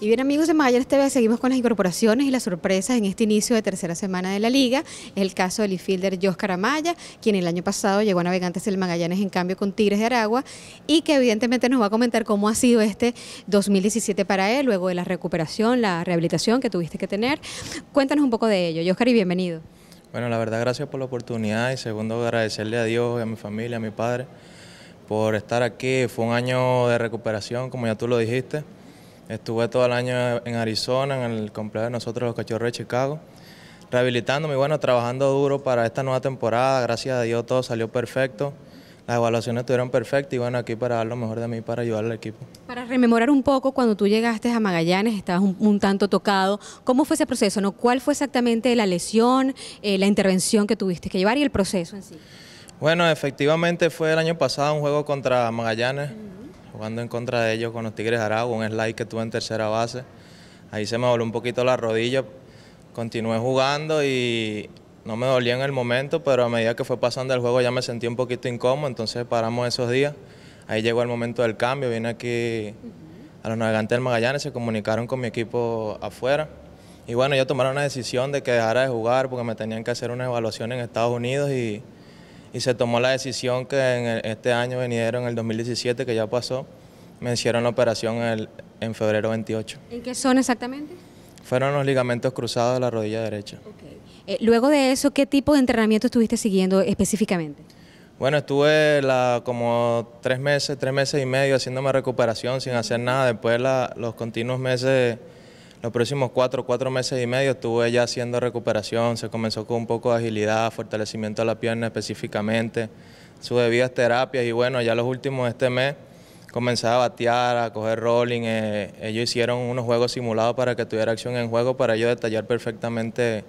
Y bien amigos de Magallanes TV, seguimos con las incorporaciones y las sorpresas en este inicio de tercera semana de la liga. Es el caso del infielder Joscar Amaya, quien el año pasado llegó a Navegantes del Magallanes en cambio con Tigres de Aragua y que evidentemente nos va a comentar cómo ha sido este 2017 para él, luego de la recuperación, la rehabilitación que tuviste que tener. Cuéntanos un poco de ello, Joscar, y bienvenido. Bueno, la verdad gracias por la oportunidad y segundo agradecerle a Dios, a mi familia, a mi padre por estar aquí. Fue un año de recuperación, como ya tú lo dijiste Estuve todo el año en Arizona, en el complejo de nosotros los Cachorros de Chicago, rehabilitándome y bueno, trabajando duro para esta nueva temporada. Gracias a Dios todo salió perfecto. Las evaluaciones estuvieron perfectas y bueno, aquí para dar lo mejor de mí para ayudar al equipo. Para rememorar un poco, cuando tú llegaste a Magallanes, estabas un, tanto tocado. ¿Cómo fue ese proceso? No? ¿Cuál fue exactamente la lesión, eh, la intervención que tuviste que llevar y el proceso en sí? Bueno, efectivamente fue el año pasado un juego contra Magallanes jugando en contra de ellos con los Tigres Aragua, un slide que tuve en tercera base. Ahí se me voló un poquito la rodilla, continué jugando y no me dolía en el momento, pero a medida que fue pasando el juego ya me sentí un poquito incómodo, entonces paramos esos días. Ahí llegó el momento del cambio, vine aquí a los navegantes del Magallanes, se comunicaron con mi equipo afuera. Y bueno, yo tomaron una decisión de que dejara de jugar porque me tenían que hacer una evaluación en Estados Unidos y y se tomó la decisión que en este año venidero, en el 2017, que ya pasó, me hicieron la operación el, en febrero 28. ¿En qué son exactamente? Fueron los ligamentos cruzados de la rodilla derecha. Eh, luego de eso, ¿qué tipo de entrenamiento estuviste siguiendo específicamente? Bueno, estuve la, como tres meses, tres meses y medio haciéndome recuperación sin hacer nada. Después la, los continuos meses los próximos cuatro, cuatro meses y medio estuve ya haciendo recuperación, se comenzó con un poco de agilidad, fortalecimiento de la pierna específicamente, sus debidas terapias y bueno, ya los últimos de este mes comencé a batear, a coger rolling, eh, ellos hicieron unos juegos simulados para que tuviera acción en juego, para ellos detallar perfectamente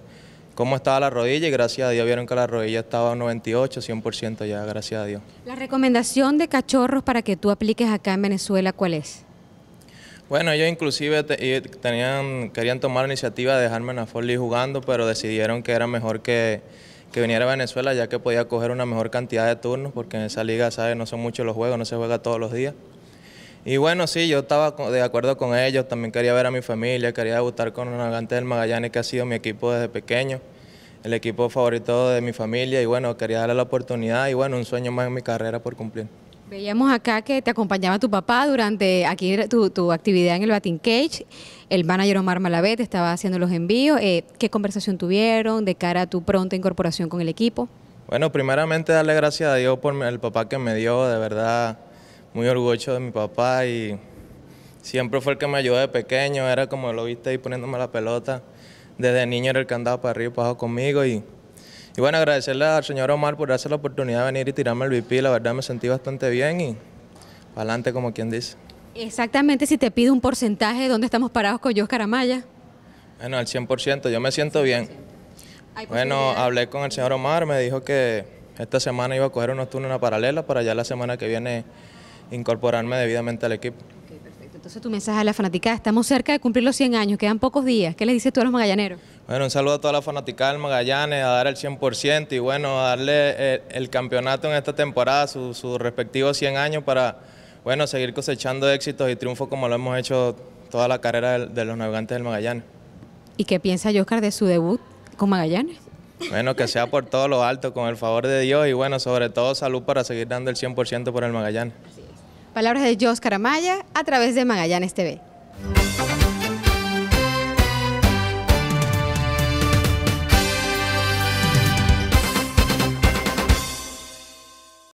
cómo estaba la rodilla y gracias a Dios vieron que la rodilla estaba 98, 100% ya, gracias a Dios. La recomendación de cachorros para que tú apliques acá en Venezuela, ¿cuál es? Bueno, ellos inclusive eh, tenían, querían tomar la iniciativa de dejarme en la jugando, pero decidieron que era mejor que, viniera a Venezuela, ya que podía coger una mejor cantidad de turnos, porque en esa liga, ¿sabes? No son muchos los juegos, no se juega todos los días. Y bueno, sí, yo estaba de acuerdo con ellos, también quería ver a mi familia, quería debutar con agente del Magallanes, que ha sido mi equipo desde pequeño, el equipo favorito de mi familia, y bueno, quería darle la oportunidad y bueno, un sueño más en mi carrera por cumplir. Veíamos acá que te acompañaba tu papá durante aquí tu, actividad en el Batting Cage. El manager Omar Malavet estaba haciendo los envíos. Eh, ¿Qué conversación tuvieron de cara a tu pronta incorporación con el equipo? Bueno, primeramente darle gracias a Dios por el papá que me dio. De verdad, muy orgulloso de mi papá y siempre fue el que me ayudó de pequeño. Era como lo viste ahí poniéndome la pelota. Desde niño era el que andaba para arriba y para abajo conmigo y y bueno, agradecerle al señor Omar por darse la oportunidad de venir y tirarme el VIP. La verdad me sentí bastante bien y para adelante, como quien dice. Exactamente, si te pido un porcentaje, ¿dónde estamos parados con Oscar Amaya? Bueno, al 100%, yo me siento bien. Bueno, hablé con el señor Omar, me dijo que esta semana iba a coger unos turnos en paralela para ya la semana que viene incorporarme debidamente al equipo. perfecto. Entonces tu mensaje a la fanaticada, estamos cerca de cumplir los 100 años, quedan pocos días. ¿Qué le dices tú a los magallaneros? Bueno, un saludo a toda la fanaticada del Magallanes, a dar el 100% y bueno, a darle eh, el, campeonato en esta temporada, sus su respectivos 100 años para bueno, seguir cosechando éxitos y triunfos como lo hemos hecho toda la carrera de, los navegantes del Magallanes. ¿Y qué piensa Oscar de su debut con Magallanes? Bueno, que sea por todo lo alto, con el favor de Dios y bueno, sobre todo salud para seguir dando el 100% por el Magallanes. Palabras de Oscar Amaya a través de Magallanes TV.